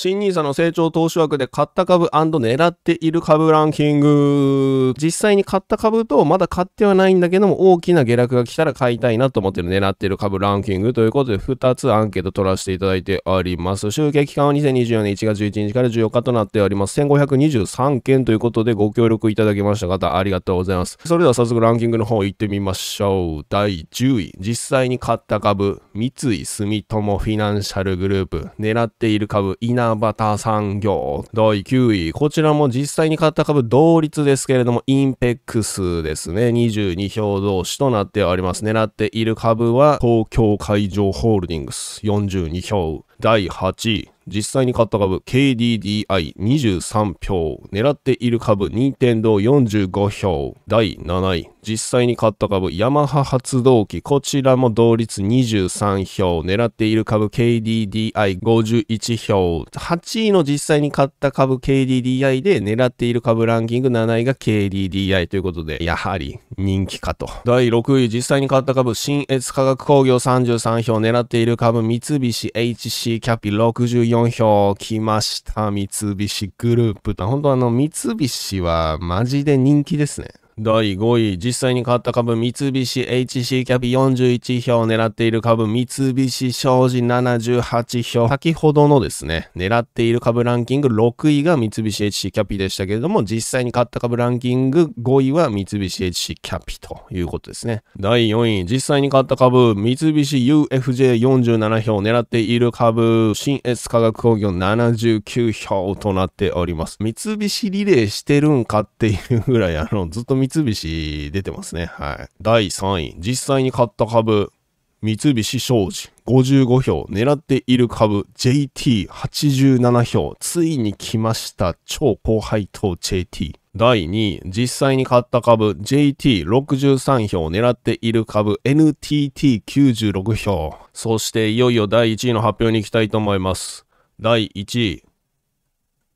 新 n i の成長投資枠で買った株狙っている株ランキング。実際に買った株とまだ買ってはないんだけども大きな下落が来たら買いたいなと思ってる狙ってる株ランキングということで2つアンケート取らせていただいております。集計期間は2024年1月11日から14日となっております。1523件ということでご協力いただきました方ありがとうございます。それでは早速ランキングの方行ってみましょう。第10位。実際に買った株。三井住友フィナンシャルグループ。狙っている株。稲七夕産業、第9位。こちらも実際に買った株同率ですけれども、インペックスですね。22票同士となっております。狙っている株は、東京海上ホールディングス42票。第8位。実際に買った株 KDDI23 票狙っている株任天堂45票第7位実際に買った株、ヤマハ発動機、こちらも同率23票、狙っている株 KDDI51 票、8位の実際に買った株 KDDI で狙っている株ランキング7位が KDDI ということで、やはり人気かと。第6位、実際に買った株、新越化学工業33票、狙っている株、三菱 HC キャピ64票、来ました、三菱グループ。本当あの、三菱はマジで人気ですね。第5位、実際に買った株、三菱 HC キャビ41票を狙っている株、三菱商事78票。先ほどのですね、狙っている株ランキング6位が三菱 HC キャピでしたけれども、実際に買った株ランキング5位は三菱 HC キャピということですね。第4位、実際に買った株、三菱 UFJ47 票を狙っている株、新越化学工業79票となっております。三菱リレーしてるんかっていうぐらい、あの、ずっと三三菱出てますね。はい。第3位。実際に買った株、三菱商事55票。狙っている株、JT87 票。ついに来ました。超高配当 JT。第2位、実際に買った株 JT63 票、狙っている株 NTT96 票。そしていよいよ第1位の発表に行きたいと思います。第1位、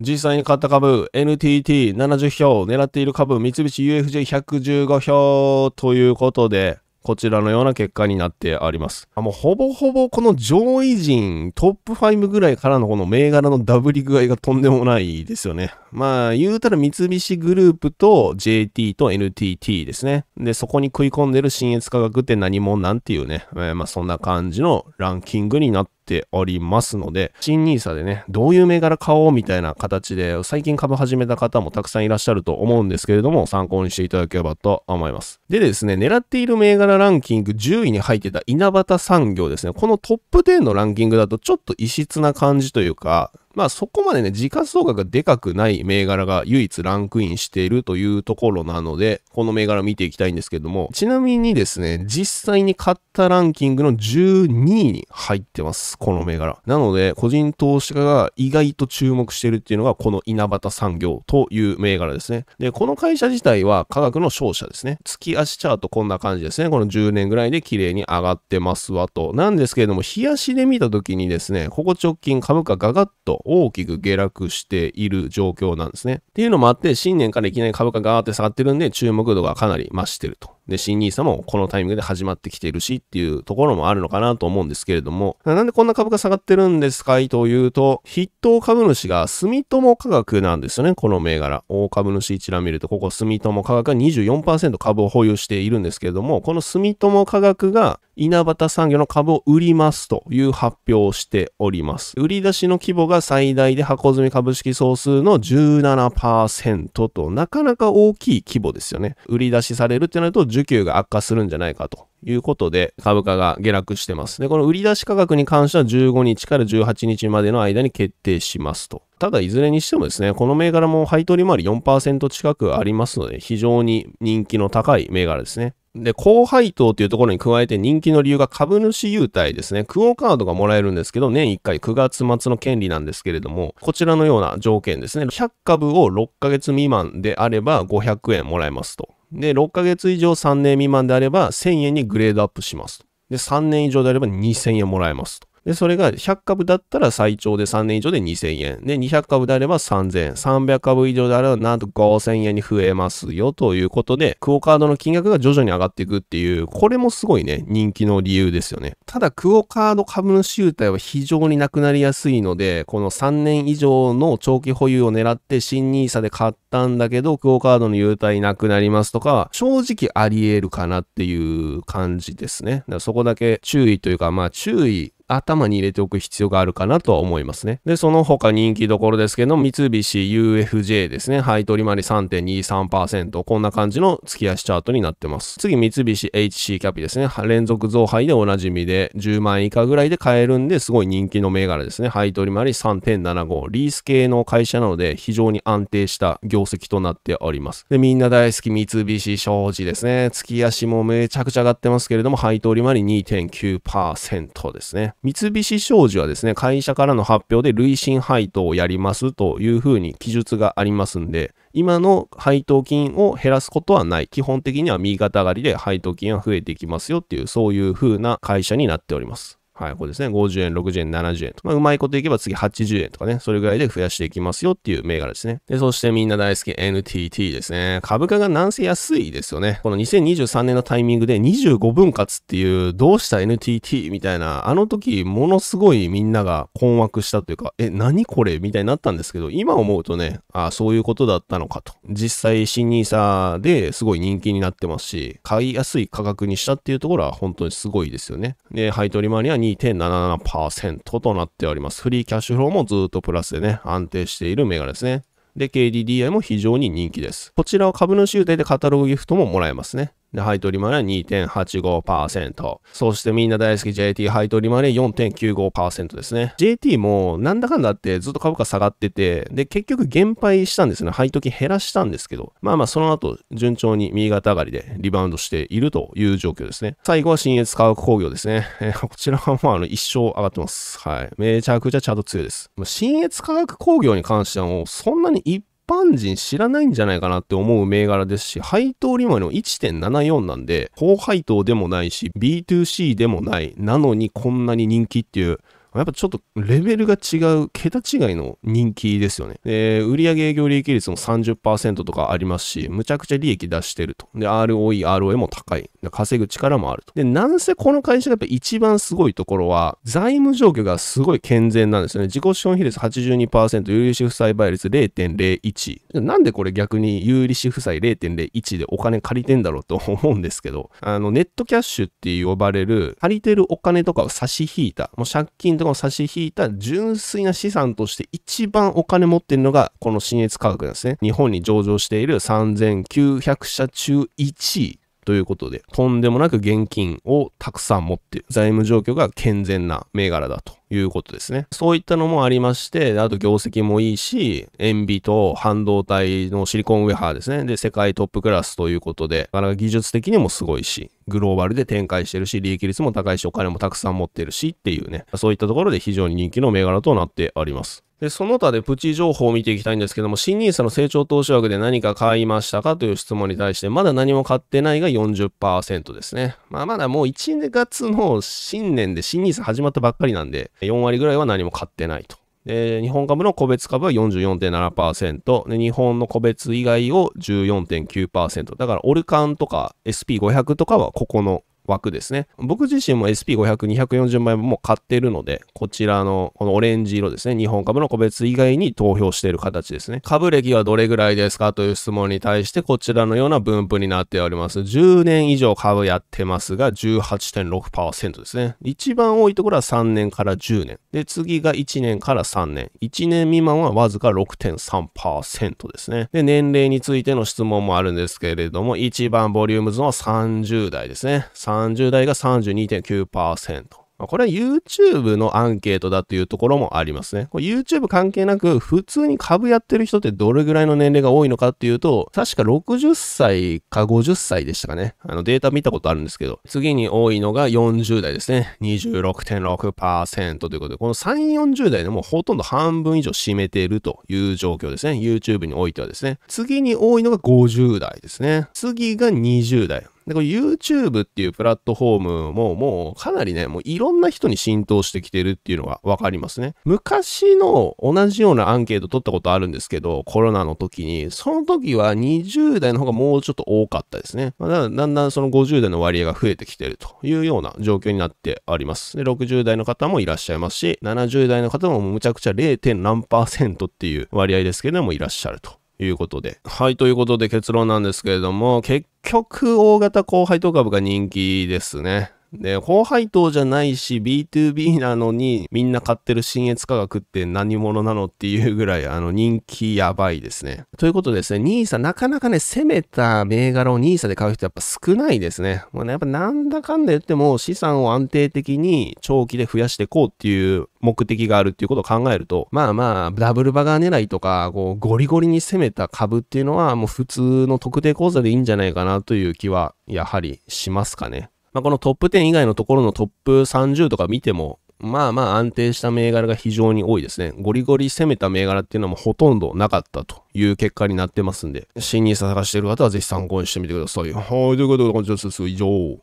実際に買った株、NTT70 票、狙っている株、三菱 UFJ115 票ということで、こちらのような結果になってあります。もうほぼほぼこの上位陣、トップ5ぐらいからのこの銘柄のダブり具合がとんでもないですよね。まあ、言うたら三菱グループと JT と NTT ですね。で、そこに食い込んでる新越科学って何もなんていうね、えー、まあそんな感じのランキングになってておりますので、新 nisa でね、どういう銘柄買おうみたいな形で、最近株始めた方もたくさんいらっしゃると思うんですけれども、参考にしていただければと思います。でですね、狙っている銘柄ランキング10位に入ってた稲畑産業ですね、このトップ10のランキングだとちょっと異質な感じというか、まあそこまでね、時価総額がでかくない銘柄が唯一ランクインしているというところなので、この銘柄見ていきたいんですけども、ちなみにですね、実際に買ったランキングの12位に入ってます、この銘柄。なので、個人投資家が意外と注目してるっていうのが、この稲畑産業という銘柄ですね。で、この会社自体は科学の勝者ですね。月足チャートこんな感じですね。この10年ぐらいで綺麗に上がってますわと。なんですけれども、日足で見た時にですね、ここ直近株価ガガッと大きく下落している状況なんですね。っていうのもあって、新年からいきなり株価がーって下がってるんで、注目度がかなり増してると。で、新 nisa もこのタイミングで始まってきているしっていうところもあるのかなと思うんですけれども、なんでこんな株が下がってるんですかいというと、筆頭株主が住友科学なんですよね、この銘柄。大株主一覧見ると、ここ住友科学が24%株を保有しているんですけれども、この住友科学が稲畑産業の株を売りますという発表をしております。売り出しの規模が最大で箱積み株式総数の17%と、なかなか大きい規模ですよね。売り出しされるってなると需給が悪化するんじゃないかということで株価が下落してます。で、この売り出し価格に関しては15日から18日までの間に決定しますと。ただいずれにしてもですね、この銘柄も配当利回り4%近くありますので、非常に人気の高い銘柄ですね。で、高配当というところに加えて人気の理由が株主優待ですね。クオカードがもらえるんですけど、年1回9月末の権利なんですけれども、こちらのような条件ですね。100株を6ヶ月未満であれば500円もらえますと。で、6ヶ月以上3年未満であれば1000円にグレードアップします。で、3年以上であれば2000円もらえます。で、それが100株だったら最長で3年以上で2000円。で、200株であれば3000円。300株以上であればなんと5000円に増えますよということで、クオカードの金額が徐々に上がっていくっていう、これもすごいね、人気の理由ですよね。ただ、クオカード株主優待は非常になくなりやすいので、この3年以上の長期保有を狙って新 nisa で買ったんだけど、クオカードの優待なくなりますとか、正直あり得るかなっていう感じですね。だからそこだけ注意というか、まあ注意頭に入れておく必要があるかなとは思いますね。で、その他人気どころですけど、三菱 UFJ ですね。配当利回り3.23%。こんな感じの月足チャートになってます。次、三菱 HC キャピですね。連続増配でおなじみで、10万円以下ぐらいで買えるんで、すごい人気の銘柄ですね。配当利回り3.75。リース系の会社なので、非常に安定した業績となっております。で、みんな大好き三菱商事ですね。月足もめちゃくちゃ上がってますけれども、配当利回り2.9%ですね。三菱商事はですね、会社からの発表で累進配当をやりますというふうに記述がありますんで、今の配当金を減らすことはない。基本的には右肩上がりで配当金は増えていきますよっていう、そういうふうな会社になっております。はい、これですね。50円、60円、70円と。まあ、うまいこといけば次80円とかね。それぐらいで増やしていきますよっていう銘柄ですね。で、そしてみんな大好き NTT ですね。株価がなんせ安いですよね。この2023年のタイミングで25分割っていう、どうした NTT みたいな、あの時ものすごいみんなが困惑したというか、え、何これみたいになったんですけど、今思うとね、ああ、そういうことだったのかと。実際新 n i ですごい人気になってますし、買いやすい価格にしたっていうところは本当にすごいですよね。で、配当利回りは2 2.77%となっております。フリーキャッシュフローもずっとプラスでね、安定している銘柄ですね。で、KDDI も非常に人気です。こちらは株主優待でカタログギフトももらえますね。で、配当利回りは2.85%。そしてみんな大好き JT 配当利回りは4.95%ですね。JT もなんだかんだってずっと株価下がってて、で、結局減配したんですね。配当金減らしたんですけど、まあまあその後順調に右肩上がりでリバウンドしているという状況ですね。最後は新越化学工業ですね。こちらはまああの一生上がってます。はい。めちゃくちゃチャート強いです。新越化学工業に関してはもうそんなに一般人知らないんじゃないかなって思う銘柄ですし、配当利回りも1.74なんで、高配当でもないし、B2C でもない、なのにこんなに人気っていう、やっぱちょっとレベルが違う、桁違いの人気ですよね。で、売上営業利益率も30%とかありますし、むちゃくちゃ利益出してると。で、ROE、ROA も高い。稼ぐ力もあると。で、なんせこの会社がやっぱ一番すごいところは、財務状況がすごい健全なんですよね。自己資本比率82%、有利子負債倍率0.01。なんでこれ逆に有利子負債0.01でお金借りてんだろうと 思うんですけど、あの、ネットキャッシュって呼ばれる、借りてるお金とかを差し引いた、もう借金とかを差し引いた純粋な資産として一番お金持ってるのがこの新越価学なんですね。日本に上場している3900社中1位ということで、とんでもなく現金をたくさん持っている。財務状況が健全な銘柄だということですね。そういったのもありまして、あと業績もいいし、塩ビと半導体のシリコンウェハーですね。で、世界トップクラスということで、なかなか技術的にもすごいし、グローバルで展開してるし、利益率も高いし、お金もたくさん持ってるしっていうね、そういったところで非常に人気の銘柄となってあります。で、その他でプチ情報を見ていきたいんですけども、新ニーサの成長投資枠で何か買いましたかという質問に対して、まだ何も買ってないが40%ですね。まあまだもう1月の新年で新ニーサ始まったばっかりなんで、4割ぐらいは何も買ってないと。で、日本株の個別株は44.7%、で、日本の個別以外を14.9%。だから、オルカンとか SP500 とかはここの枠ですね。僕自身も SP500、240枚も買ってるので、こちらのこのオレンジ色ですね、日本株の個別以外に投票している形ですね。株歴はどれぐらいですかという質問に対して、こちらのような分布になっております。10年以上株やってますが、18.6%ですね。一番多いところは3年から10年。で、次が1年から3年。1年未満はわずか6.3%ですね。で、年齢についての質問もあるんですけれども、一番ボリュームズの30代ですね。30代が32.9%。これは YouTube のアンケートだというところもありますね。YouTube 関係なく、普通に株やってる人ってどれぐらいの年齢が多いのかっていうと、確か60歳か50歳でしたかね。あのデータ見たことあるんですけど、次に多いのが40代ですね。26.6%ということで、この3、40代でもうほとんど半分以上占めているという状況ですね。YouTube においてはですね。次に多いのが50代ですね。次が20代。で、これ YouTube っていうプラットフォームももうかなりね、もういろんな人に浸透してきてるっていうのがわかりますね。昔の同じようなアンケート取ったことあるんですけど、コロナの時に、その時は20代の方がもうちょっと多かったですね。まあ、だんだんその50代の割合が増えてきてるというような状況になってあります。で、60代の方もいらっしゃいますし、70代の方もむちゃくちゃ 0. 何パーセントっていう割合ですけどもいらっしゃるということで。はい、ということで結論なんですけれども、結局大型高配当株が人気ですね。で、高配当じゃないし、B2B なのに、みんな買ってる新越価学って何者なのっていうぐらい、あの、人気やばいですね。ということですね、NISA、なかなかね、攻めた銘柄を NISA で買う人やっぱ少ないですね。まね、やっぱなんだかんだ言っても、資産を安定的に長期で増やしていこうっていう目的があるっていうことを考えると、まあまあ、ダブルバガー狙いとか、こう、ゴリゴリに攻めた株っていうのは、もう普通の特定口座でいいんじゃないかなという気は、やはりしますかね。まあ、このトップ10以外のところのトップ30とか見ても、まあまあ安定した銘柄が非常に多いですね。ゴリゴリ攻めた銘柄っていうのはもうほとんどなかったという結果になってますんで、新ニーサ探してる方はぜひ参考にしてみてください。はい、ということで、こにちは以上。